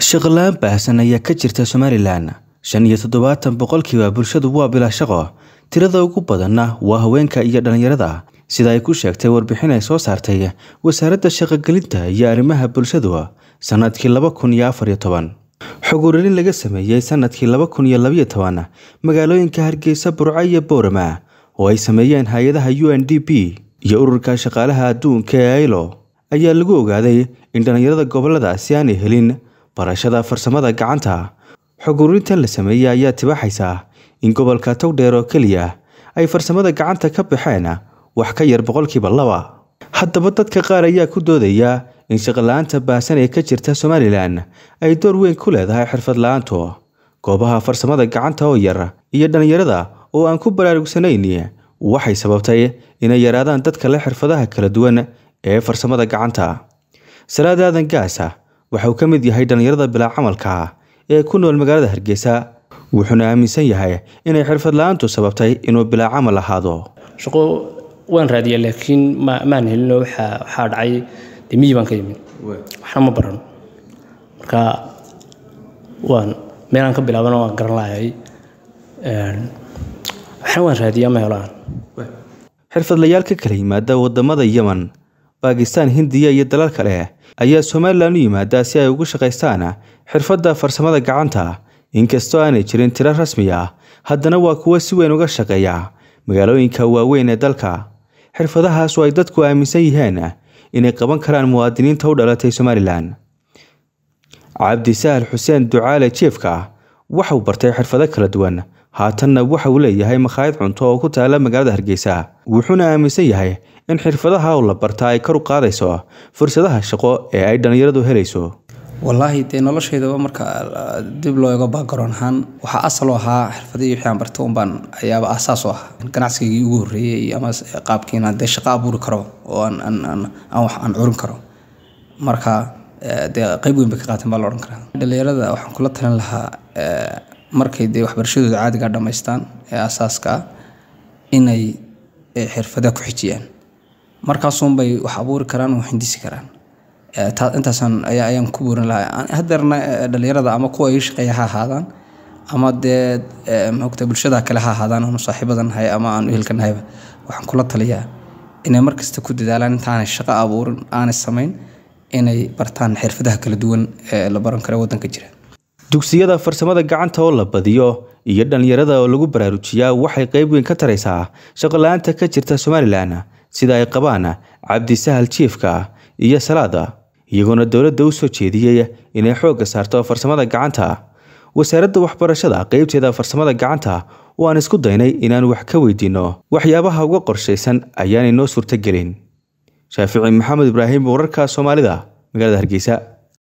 shaqlaan baahsan ayaa ka jirta somalilan shan iyo toddobaatan boqolkiiba bulshadu waa bilaa shaqo tirada ugu badanna waa haweenka iyo dhallinyarada sida ay ku sheegtay warbixin ay soo saartay wasaaradda shaqogelinta iyo arrimaha bulshadu sanadkii laba kun iyo afar iyo toban xog laga sameeyey sanadkii laba kun iyo labaiyo toban magaalooyinka hargeysa burco iyo boorama oo ay sameeyeen hay-adaha u n d b iyo ururka shaqaalaha adduunka ee ilo ayaa lagu ogaaday in dhallinyarada goboladaasi aanay helin barashada farsamada gacanta xog la sameeyey ayaa tibaxaysa in gobolka towdheer oo keliya ay farsamada gacanta ka baxeen wax ka yar boqolkiiba laba haddaba dadka qaar ayaa ku doodaya in shaqola baasan ee ka jirta somalilan ay door weyn ku leedahay xirfad la-aantu goobaha farsamada gacanta oo yar iyo dhalinyarada oo aan ku baraarugsanayn waxay sababtay inay yaraadaan dadka leh xirfadaha kala duwan ee farsamada gacanta salaad aadan gaasa waxa uu ka mid yahay dhallinyarada bilaa camalka ah ee ku nool magaalada hargeysa wuxuuna aaminsan yahay inay xirfad la-aantu sababtay inuu bilaa camal ahaado shaqo waan raadiya laakiin maan helino waxaa dhacay de baan ka yimid waxna ma barano marka waan meelaan ka bilaabana waan garan lahayay waxna waan raadiyaa ma helaan xirfadlayaal ka kala yimaada wadamada yeman baakistan hindiya iyo dalal kale ayaa somalilan u yimaada si ay ugu shaqaystaan xirfadda farsamada gacanta inkastoo aanay jirin tiro rasmi ah haddana waa kuwo si weyn uga shaqeeya magaalooyinka waaweyn ee dalka xirfadahaasu ay dadku aaminsan yihiin inay qaban karaan muwaadiniinta u dhalatay somalilan cabdi sahal xuseen ducaale jiefka waxauu bartay xirfado kala duwan haatanna waxa uu leeyahay makhaayad cunto oo ku taala magaalada hargeysa wuxuuna aaminsan yahay in xirfadaha oo la bartaa ay kor u qaadayso fursadaha shaqo ee ay dhallinyaradu helayso walaahi dee noloshaydaba marka dib loo ego baagaroon ahaan waxaa asal ahaa xirfadii wixii aan barta unbaan ayaaba aasaas u ahaa ganacsigaygii ugu horreeyey ama qaabkiina dee shaqo abuuri karo oo aan curin karo marka eh, dee qayb weyn ka qaateen baa la odhan karaa dhallinyarada waxaan kula talin lahaa eh, markay dee waxbarashadooda caadiga ah dhammaystaan ee asaaska ah inay xirfada ku xijiyaan markaasunbay wax abuuri karaan wax hindisi karaan intaasaan ayaan ku buurin lahaa hadeerna dhalinyarada ama kuwa ii shaqeeya ha ahaadaan ama dee maogta bulshada kale ha ahaadaan aanu saaxiibadanahay ama aanu ehelkanahayba waxaan kula taliyaa inay markasta ku dadaalaan intaanay shaqo abuurin aanay samayn inay bartaan xirfadaha kala duwan ee la baran karo wadanka jira dugsiyada farsamada gacanta oo la badiyo iyo dhalinyarada oo lagu baraarujiyaa waxay qayb weyn ka taraysaa shaqola ka jirta somalilan sida ay qabaan cabdisahal jiifka iyo salaada iyagoona dowladda u soo jeediyey inay xoogga saarto farsamada gacanta wasaaradda waxbarashada qaybteeda farsamada gacanta waan isku daynay inaan wax ka weydiinno waxyaabaha uga qorshaysan ayaanay noo suurtagelin shaafici maxamed ibraahim wararka soomaalida magaalada hargeysa